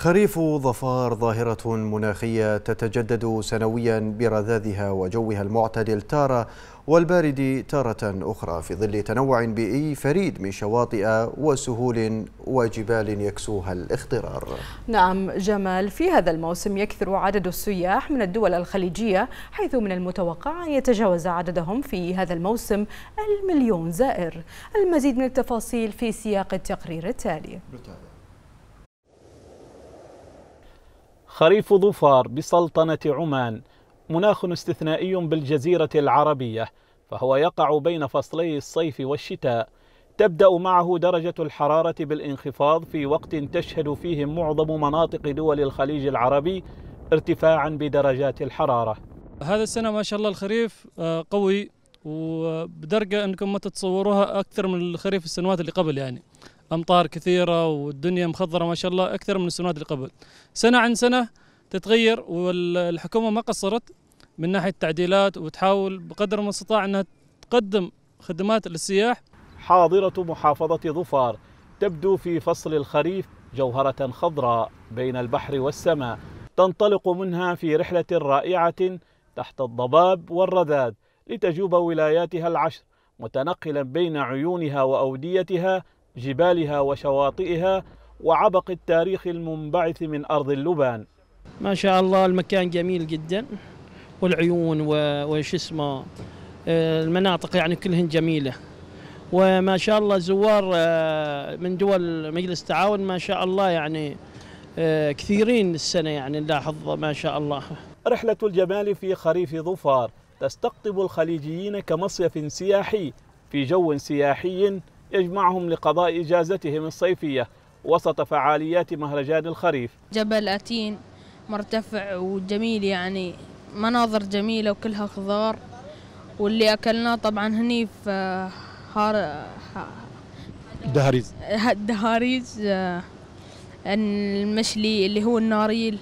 خريف ظفار ظاهرة مناخية تتجدد سنويا برذاذها وجوها المعتدل تارة والبارد تارة أخرى في ظل تنوع بيئي فريد من شواطئ وسهول وجبال يكسوها الاخضرار نعم جمال في هذا الموسم يكثر عدد السياح من الدول الخليجية حيث من المتوقع أن يتجاوز عددهم في هذا الموسم المليون زائر المزيد من التفاصيل في سياق التقرير التالي خريف ظفار بسلطنة عمان مناخ استثنائي بالجزيرة العربية فهو يقع بين فصلي الصيف والشتاء تبدأ معه درجة الحرارة بالانخفاض في وقت تشهد فيه معظم مناطق دول الخليج العربي ارتفاعا بدرجات الحرارة هذا السنة ما شاء الله الخريف آه، قوي وبدرجة أنكم ما تتصوروها أكثر من الخريف السنوات اللي قبل يعني امطار كثيره والدنيا مخضره ما شاء الله اكثر من السنوات اللي قبل سنه عن سنه تتغير والحكومه ما قصرت من ناحيه التعديلات وتحاول بقدر ما استطاع انها تقدم خدمات للسياح حاضره محافظه ظفار تبدو في فصل الخريف جوهره خضراء بين البحر والسماء تنطلق منها في رحله رائعه تحت الضباب والرذاذ لتجوب ولاياتها العشر متنقلا بين عيونها واوديتها جبالها وشواطئها وعبق التاريخ المنبعث من أرض اللبان ما شاء الله المكان جميل جدا والعيون وش اسمه آه، المناطق يعني كلهن جميلة وما شاء الله زوار آه، من دول مجلس التعاون ما شاء الله يعني آه، كثيرين السنة يعني نلاحظ ما شاء الله رحلة الجمال في خريف ظفار تستقطب الخليجيين كمصيف سياحي في جو سياحي يجمعهم لقضاء إجازتهم الصيفية وسط فعاليات مهرجان الخريف جبل أتين مرتفع وجميل يعني مناظر جميلة وكلها خضار واللي أكلناه طبعا هني في آه، هار آه، دهاريز دهاريز آه، المشلي اللي هو الناريل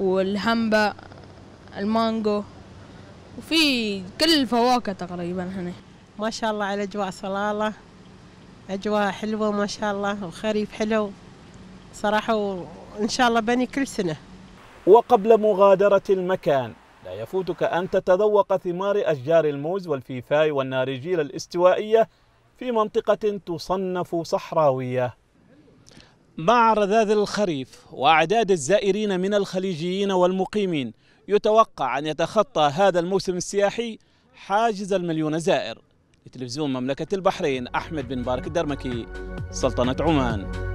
والهمبة المانجو وفي كل الفواكه تقريبا هنا ما شاء الله على أجواء صلالة أجواء حلوة ما شاء الله وخريف حلو صراحة وإن شاء الله بني كل سنة وقبل مغادرة المكان لا يفوتك أن تتذوق ثمار أشجار الموز والفيفاي والنارجيل الاستوائية في منطقة تصنف صحراوية مع رذاذ الخريف وأعداد الزائرين من الخليجيين والمقيمين يتوقع أن يتخطى هذا الموسم السياحي حاجز المليون زائر لتلفزيون مملكة البحرين أحمد بن بارك الدرمكي سلطنة عمان